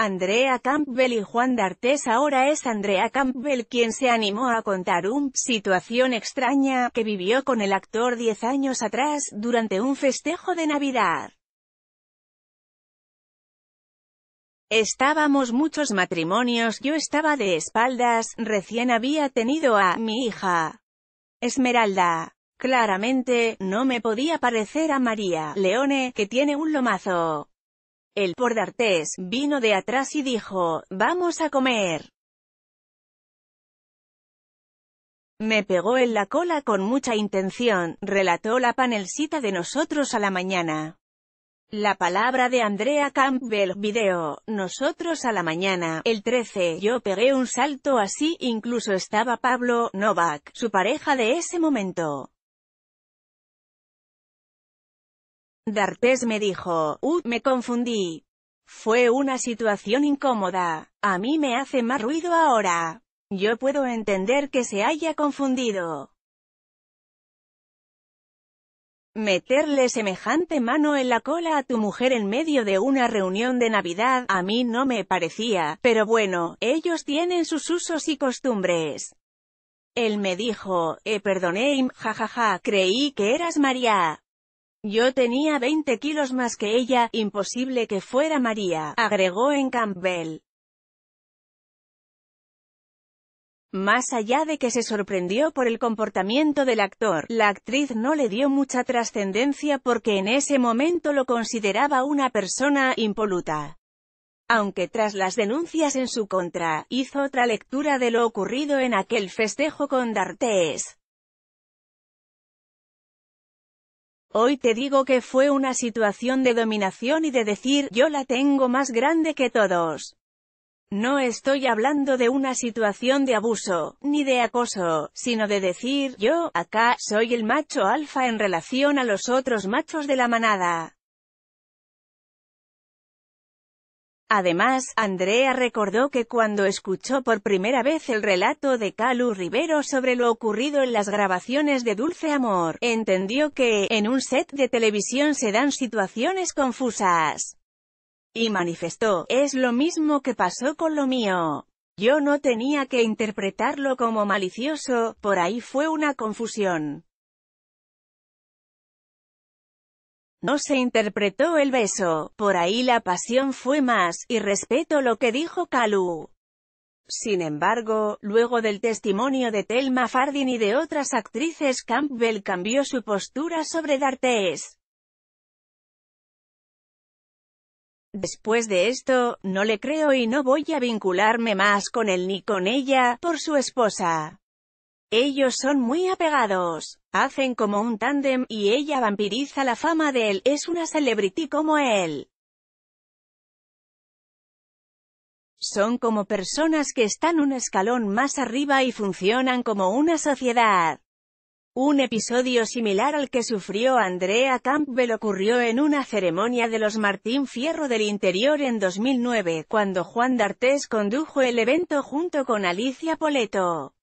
Andrea Campbell y Juan d'Artes ahora es Andrea Campbell quien se animó a contar un situación extraña que vivió con el actor 10 años atrás, durante un festejo de Navidad. Estábamos muchos matrimonios, yo estaba de espaldas, recién había tenido a mi hija. Esmeralda. Claramente, no me podía parecer a María Leone, que tiene un lomazo. El por d'artés vino de atrás y dijo, «Vamos a comer». Me pegó en la cola con mucha intención, relató la panelcita de nosotros a la mañana. La palabra de Andrea Campbell, video, nosotros a la mañana, el 13, yo pegué un salto así, incluso estaba Pablo Novak, su pareja de ese momento. D'Artes me dijo, uh, me confundí. Fue una situación incómoda. A mí me hace más ruido ahora. Yo puedo entender que se haya confundido. Meterle semejante mano en la cola a tu mujer en medio de una reunión de Navidad, a mí no me parecía, pero bueno, ellos tienen sus usos y costumbres. Él me dijo, eh perdoné, jajaja, creí que eras María. Yo tenía 20 kilos más que ella, imposible que fuera María, agregó en Campbell. Más allá de que se sorprendió por el comportamiento del actor, la actriz no le dio mucha trascendencia porque en ese momento lo consideraba una persona impoluta. Aunque tras las denuncias en su contra, hizo otra lectura de lo ocurrido en aquel festejo con D'Artes. Hoy te digo que fue una situación de dominación y de decir, yo la tengo más grande que todos. No estoy hablando de una situación de abuso, ni de acoso, sino de decir, yo, acá, soy el macho alfa en relación a los otros machos de la manada. Además, Andrea recordó que cuando escuchó por primera vez el relato de Calu Rivero sobre lo ocurrido en las grabaciones de Dulce Amor, entendió que, en un set de televisión se dan situaciones confusas. Y manifestó, es lo mismo que pasó con lo mío. Yo no tenía que interpretarlo como malicioso, por ahí fue una confusión. No se interpretó el beso, por ahí la pasión fue más, y respeto lo que dijo Kalu. Sin embargo, luego del testimonio de Thelma Fardin y de otras actrices Campbell cambió su postura sobre D'Artes. Después de esto, no le creo y no voy a vincularme más con él ni con ella, por su esposa. Ellos son muy apegados. Hacen como un tándem, y ella vampiriza la fama de él, es una celebrity como él. Son como personas que están un escalón más arriba y funcionan como una sociedad. Un episodio similar al que sufrió Andrea Campbell ocurrió en una ceremonia de los Martín Fierro del Interior en 2009, cuando Juan d'Artés condujo el evento junto con Alicia Poleto.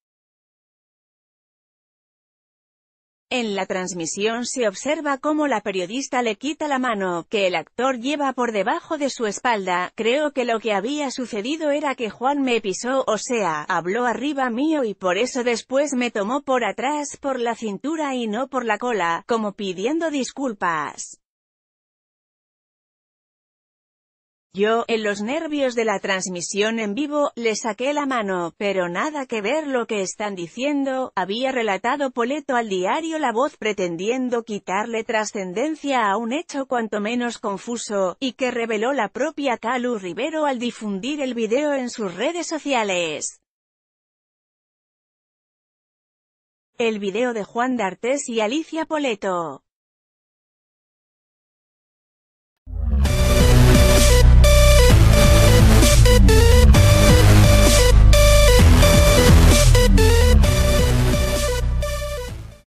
En la transmisión se observa cómo la periodista le quita la mano, que el actor lleva por debajo de su espalda, creo que lo que había sucedido era que Juan me pisó, o sea, habló arriba mío y por eso después me tomó por atrás por la cintura y no por la cola, como pidiendo disculpas. Yo, en los nervios de la transmisión en vivo, le saqué la mano, pero nada que ver lo que están diciendo, había relatado Poleto al diario La Voz pretendiendo quitarle trascendencia a un hecho cuanto menos confuso, y que reveló la propia Calu Rivero al difundir el video en sus redes sociales. El video de Juan D'Artes y Alicia Poleto